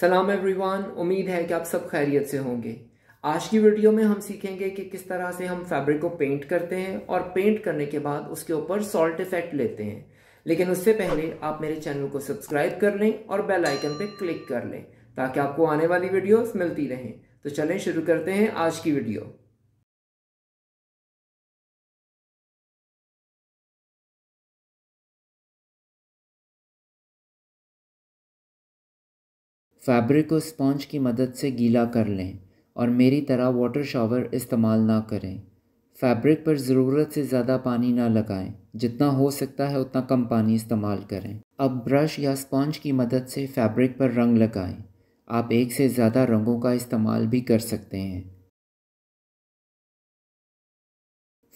सलाम एवरीवन उम्मीद है कि आप सब खैरियत से होंगे आज की वीडियो में हम सीखेंगे कि किस तरह से हम फैब्रिक को पेंट करते हैं और पेंट करने के बाद उसके ऊपर सॉल्ट इफेक्ट लेते हैं लेकिन उससे पहले आप मेरे चैनल को सब्सक्राइब कर लें और बेल आइकन पर क्लिक कर लें ताकि आपको आने वाली वीडियोस मिलती रहें तो चलें शुरू करते हैं आज की वीडियो फैब्रिक को स्पॉन्ज की मदद से गीला कर लें और मेरी तरह वाटर शावर इस्तेमाल ना करें फैब्रिक पर ज़रूरत से ज़्यादा पानी ना लगाएं जितना हो सकता है उतना कम पानी इस्तेमाल करें अब ब्रश या स्पॉन्ज की मदद से फैब्रिक पर रंग लगाएं आप एक से ज़्यादा रंगों का इस्तेमाल भी कर सकते हैं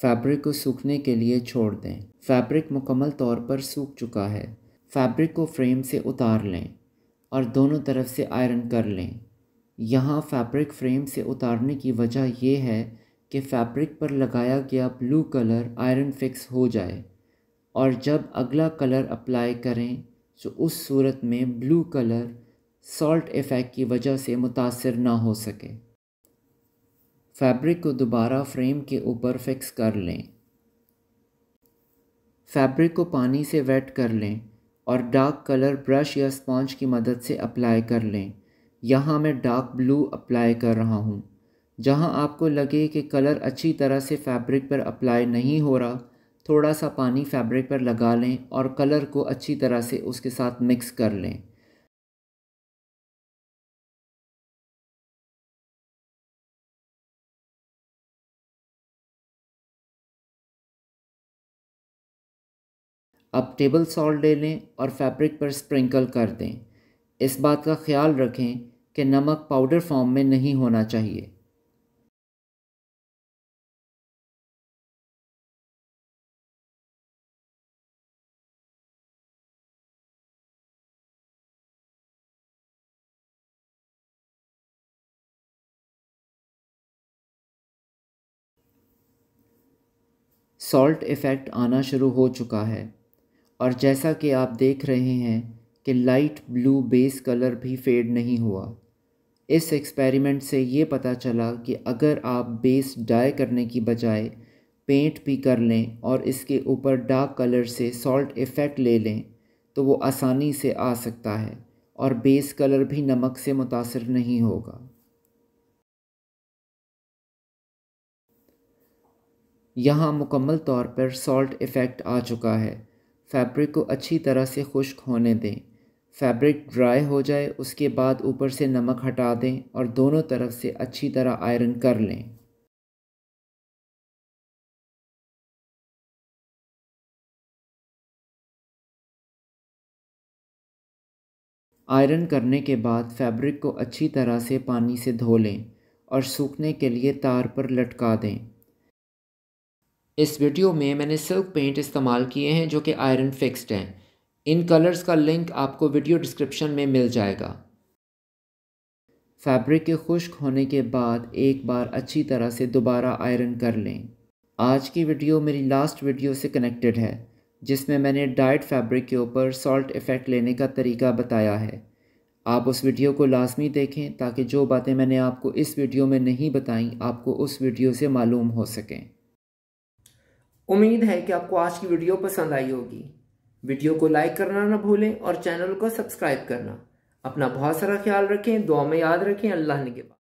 फैब्रिक को सूखने के लिए छोड़ दें फैब्रिक मुकम्मल तौर पर सूख चुका है फैब्रिक को फ्रेम से उतार लें और दोनों तरफ से आयरन कर लें यहाँ फैब्रिक फ्रेम से उतारने की वजह यह है कि फैब्रिक पर लगाया गया ब्लू कलर आयरन फिक्स हो जाए और जब अगला कलर अप्लाई करें तो उस सूरत में ब्लू कलर सॉल्ट इफ़ेक्ट की वजह से मुतासर ना हो सके फैब्रिक को दोबारा फ्रेम के ऊपर फिक्स कर लें फैब्रिक को पानी से वेट कर लें और डार्क कलर ब्रश या स्पॉन्ज की मदद से अप्लाई कर लें यहाँ मैं डार्क ब्लू अप्लाई कर रहा हूँ जहाँ आपको लगे कि कलर अच्छी तरह से फैब्रिक पर अप्लाई नहीं हो रहा थोड़ा सा पानी फैब्रिक पर लगा लें और कलर को अच्छी तरह से उसके साथ मिक्स कर लें अब टेबल सॉल्ट ले लें और फैब्रिक पर स्प्रिंकल कर दें इस बात का ख्याल रखें कि नमक पाउडर फॉर्म में नहीं होना चाहिए सॉल्ट इफ़ेक्ट आना शुरू हो चुका है और जैसा कि आप देख रहे हैं कि लाइट ब्लू बेस कलर भी फेड नहीं हुआ इस एक्सपेरिमेंट से ये पता चला कि अगर आप बेस डाई करने की बजाय पेंट भी कर लें और इसके ऊपर डार्क कलर से सॉल्ट इफ़ेक्ट ले लें तो वो आसानी से आ सकता है और बेस कलर भी नमक से मुतासर नहीं होगा यहाँ मुकम्मल तौर पर सॉल्ट इफ़ेक्ट आ चुका है फैब्रिक को अच्छी तरह से खुश्क होने दें फैब्रिक ड्राई हो जाए उसके बाद ऊपर से नमक हटा दें और दोनों तरफ से अच्छी तरह आयरन कर लें आयरन करने के बाद फैब्रिक को अच्छी तरह से पानी से धो लें और सूखने के लिए तार पर लटका दें इस वीडियो में मैंने सिल्क पेंट इस्तेमाल किए हैं जो कि आयरन फिक्स्ड हैं इन कलर्स का लिंक आपको वीडियो डिस्क्रिप्शन में मिल जाएगा फैब्रिक के खुश्क होने के बाद एक बार अच्छी तरह से दोबारा आयरन कर लें आज की वीडियो मेरी लास्ट वीडियो से कनेक्टेड है जिसमें मैंने डाइट फैब्रिक के ऊपर सॉल्ट इफ़ेक्ट लेने का तरीका बताया है आप उस वीडियो को लाजमी देखें ताकि जो बातें मैंने आपको इस वीडियो में नहीं बताई आपको उस वीडियो से मालूम हो सकें उम्मीद है कि आपको आज की वीडियो पसंद आई होगी वीडियो को लाइक करना ना भूलें और चैनल को सब्सक्राइब करना अपना बहुत सारा ख्याल रखें दुआ में याद रखें अल्लाह ने के